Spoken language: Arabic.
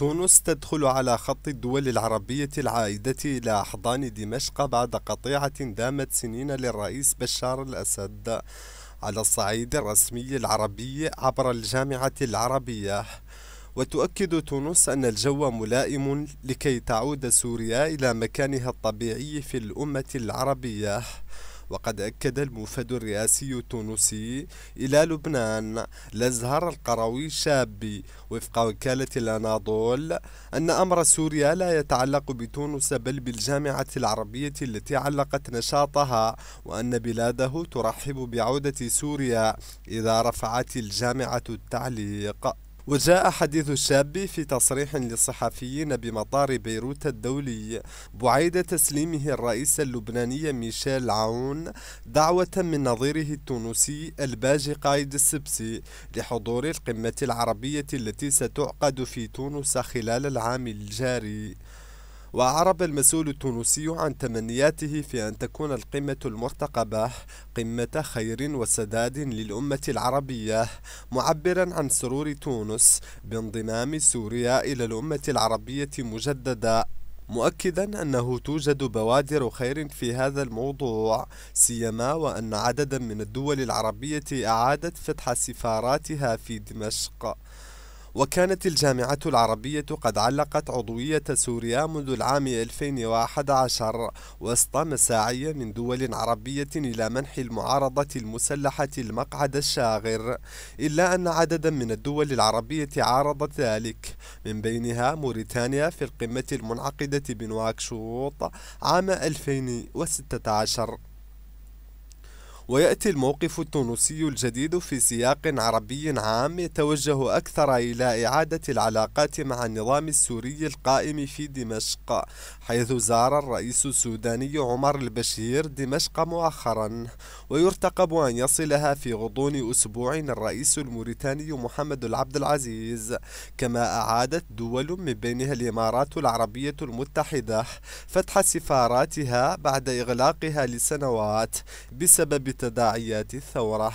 تونس تدخل على خط الدول العربية العائدة إلى أحضان دمشق بعد قطيعة دامت سنين للرئيس بشار الأسد على الصعيد الرسمي العربي عبر الجامعة العربية وتؤكد تونس أن الجو ملائم لكي تعود سوريا إلى مكانها الطبيعي في الأمة العربية وقد أكد الموفد الرئاسي التونسي إلى لبنان لازهر القروي الشابي وفق وكالة الأناضول أن أمر سوريا لا يتعلق بتونس بل بالجامعة العربية التي علقت نشاطها وأن بلاده ترحب بعودة سوريا إذا رفعت الجامعة التعليق وجاء حديث الشاب في تصريح للصحفيين بمطار بيروت الدولي بعيد تسليمه الرئيس اللبناني ميشيل عون دعوة من نظيره التونسي الباجي قايد السبسي لحضور القمة العربية التي ستعقد في تونس خلال العام الجاري وأعرب المسؤول التونسي عن تمنياته في أن تكون القمة المرتقبة قمة خير وسداد للأمة العربية معبرا عن سرور تونس بانضمام سوريا إلى الأمة العربية مجددا مؤكدا أنه توجد بوادر خير في هذا الموضوع سيما وأن عددا من الدول العربية أعادت فتح سفاراتها في دمشق وكانت الجامعة العربية قد علقت عضوية سوريا منذ العام 2011 وسط مساعي من دول عربية إلى منح المعارضة المسلحة المقعد الشاغر إلا أن عددا من الدول العربية عارضت ذلك من بينها موريتانيا في القمة المنعقدة بنواكشوط عام 2016 ويأتي الموقف التونسي الجديد في سياق عربي عام يتوجه أكثر إلى إعادة العلاقات مع النظام السوري القائم في دمشق حيث زار الرئيس السوداني عمر البشير دمشق مؤخرا ويرتقب أن يصلها في غضون أسبوع الرئيس الموريتاني محمد العبد العزيز كما أعادت دول من بينها الإمارات العربية المتحدة فتح سفاراتها بعد إغلاقها لسنوات بسبب تداعيات الثورة